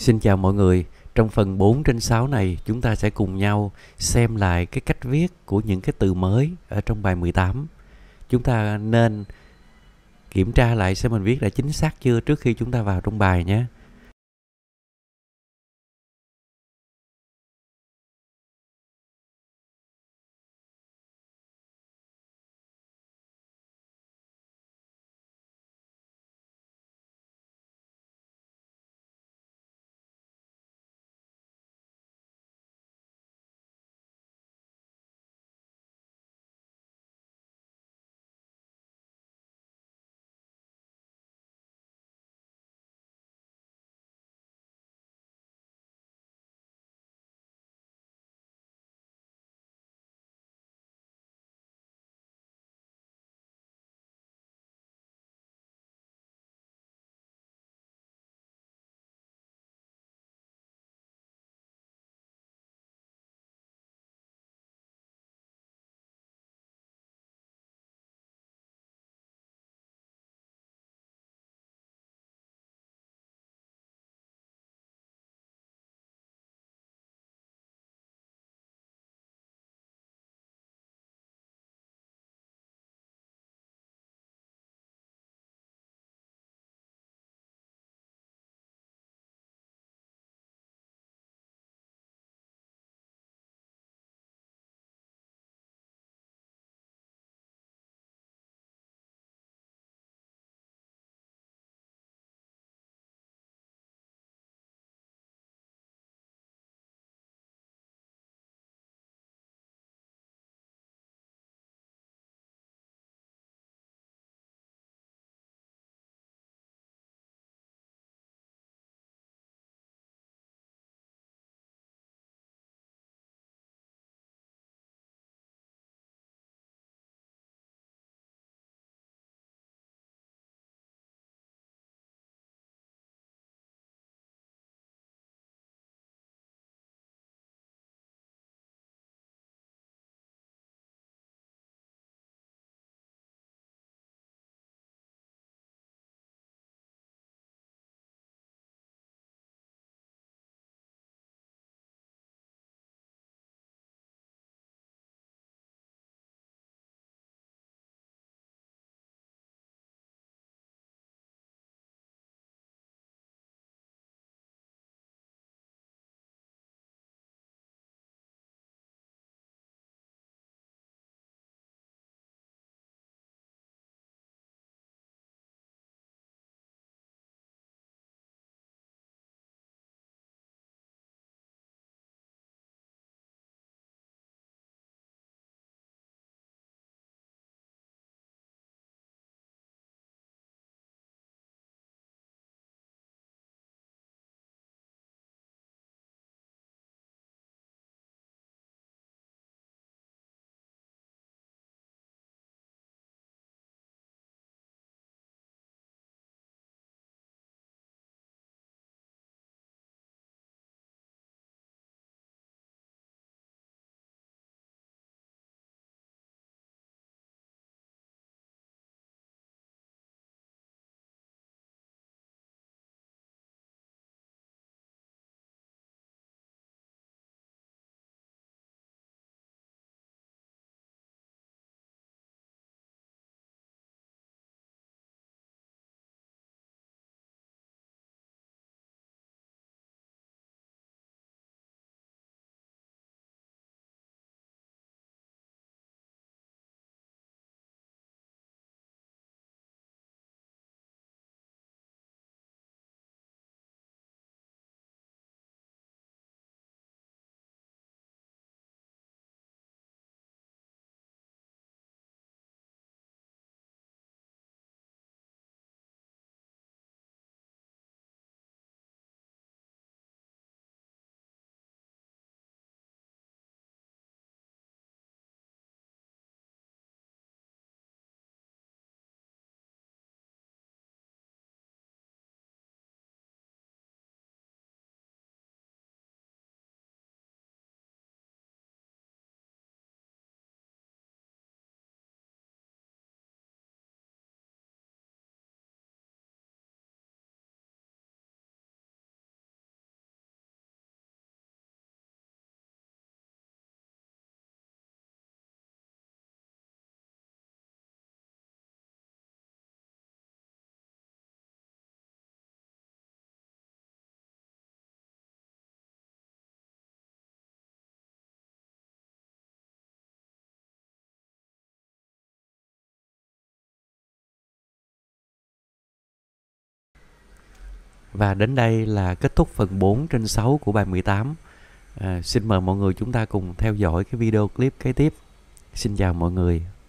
Xin chào mọi người, trong phần 4 trên 6 này chúng ta sẽ cùng nhau xem lại cái cách viết của những cái từ mới ở trong bài 18. Chúng ta nên kiểm tra lại xem mình viết là chính xác chưa trước khi chúng ta vào trong bài nhé. Và đến đây là kết thúc phần 4 trên 6 của bài 18. À, xin mời mọi người chúng ta cùng theo dõi cái video clip kế tiếp. Xin chào mọi người.